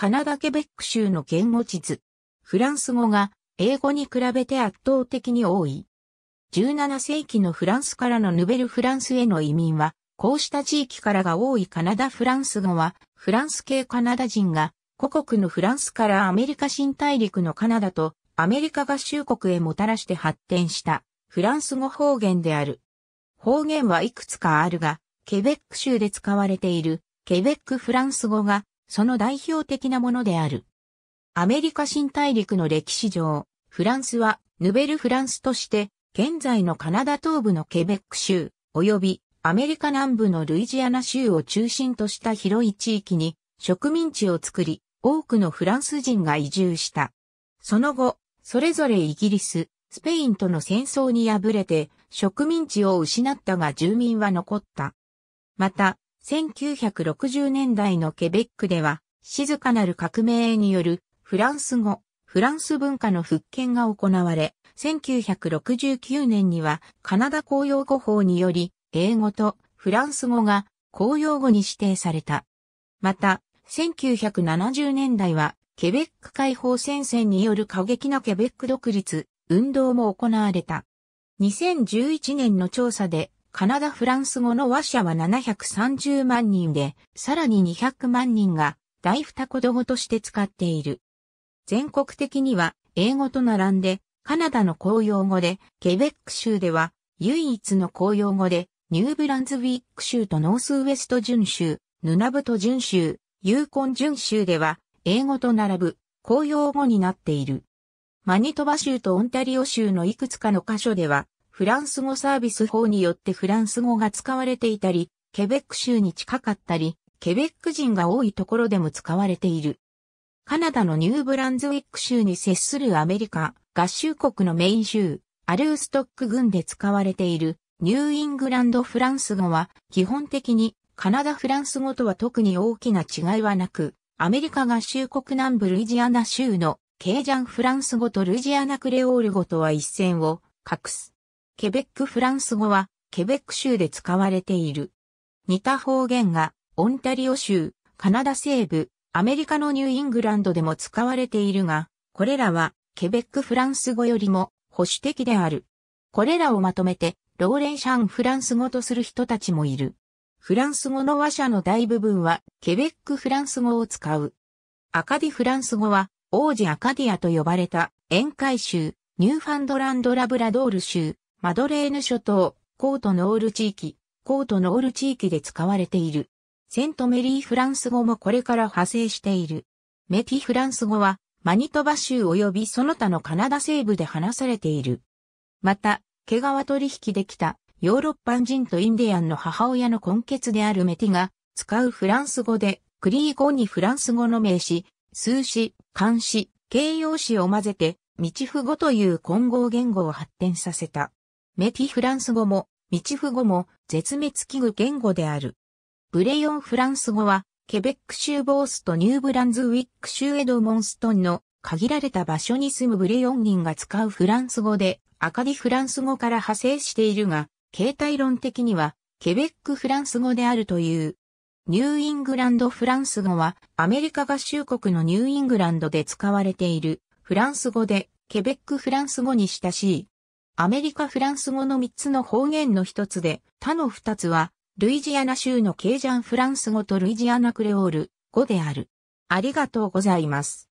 カナダケベック州の言語地図。フランス語が英語に比べて圧倒的に多い。17世紀のフランスからのヌベルフランスへの移民は、こうした地域からが多いカナダフランス語は、フランス系カナダ人が、故国のフランスからアメリカ新大陸のカナダと、アメリカ合衆国へもたらして発展した、フランス語方言である。方言はいくつかあるが、ケベック州で使われている、ケベックフランス語が、その代表的なものである。アメリカ新大陸の歴史上、フランスはヌベルフランスとして、現在のカナダ東部のケベック州、及びアメリカ南部のルイジアナ州を中心とした広い地域に植民地を作り、多くのフランス人が移住した。その後、それぞれイギリス、スペインとの戦争に敗れて植民地を失ったが住民は残った。また、1960年代のケベックでは、静かなる革命によるフランス語、フランス文化の復権が行われ、1969年にはカナダ公用語法により、英語とフランス語が公用語に指定された。また、1970年代は、ケベック解放戦線による過激なケベック独立、運動も行われた。2011年の調査で、カナダ・フランス語の話者は730万人で、さらに200万人が大二子語として使っている。全国的には英語と並んで、カナダの公用語で、ケベック州では唯一の公用語で、ニューブランズウィック州とノースウエスト準州、ヌナブト準州、ユーコン準州では、英語と並ぶ公用語になっている。マニトバ州とオンタリオ州のいくつかの箇所では、フランス語サービス法によってフランス語が使われていたり、ケベック州に近かったり、ケベック人が多いところでも使われている。カナダのニューブランズウィック州に接するアメリカ合衆国のメイン州、アルーストック郡で使われているニューイングランドフランス語は基本的にカナダフランス語とは特に大きな違いはなく、アメリカ合衆国南部ルイジアナ州のケージャンフランス語とルイジアナクレオール語とは一線を画す。ケベックフランス語は、ケベック州で使われている。似た方言が、オンタリオ州、カナダ西部、アメリカのニューイングランドでも使われているが、これらは、ケベックフランス語よりも保守的である。これらをまとめて、ローレンシャンフランス語とする人たちもいる。フランス語の話者の大部分は、ケベックフランス語を使う。アカディフランス語は、王子アカディアと呼ばれた、宴会州、ニューファンドランドラブラドール州、マドレーヌ諸島、コートノール地域、コートノール地域で使われている。セントメリーフランス語もこれから派生している。メティフランス語は、マニトバ州及びその他のカナダ西部で話されている。また、毛皮取引できたヨーロッパ人とインディアンの母親の根血であるメティが使うフランス語で、クリー語にフランス語の名詞、数詞、漢詞、形容詞を混ぜて、道知符語という混合言語を発展させた。メティフランス語も、ミチフ語も、絶滅危惧言語である。ブレヨンフランス語は、ケベック州ボースとニューブランズウィック州エドモンストンの限られた場所に住むブレヨン人が使うフランス語で、アカディフランス語から派生しているが、形態論的には、ケベックフランス語であるという。ニューイングランドフランス語は、アメリカ合衆国のニューイングランドで使われているフランス語で、ケベックフランス語に親しい。アメリカ・フランス語の3つの方言の一つで、他の2つは、ルイジアナ州のケージャン・フランス語とルイジアナ・クレオール語である。ありがとうございます。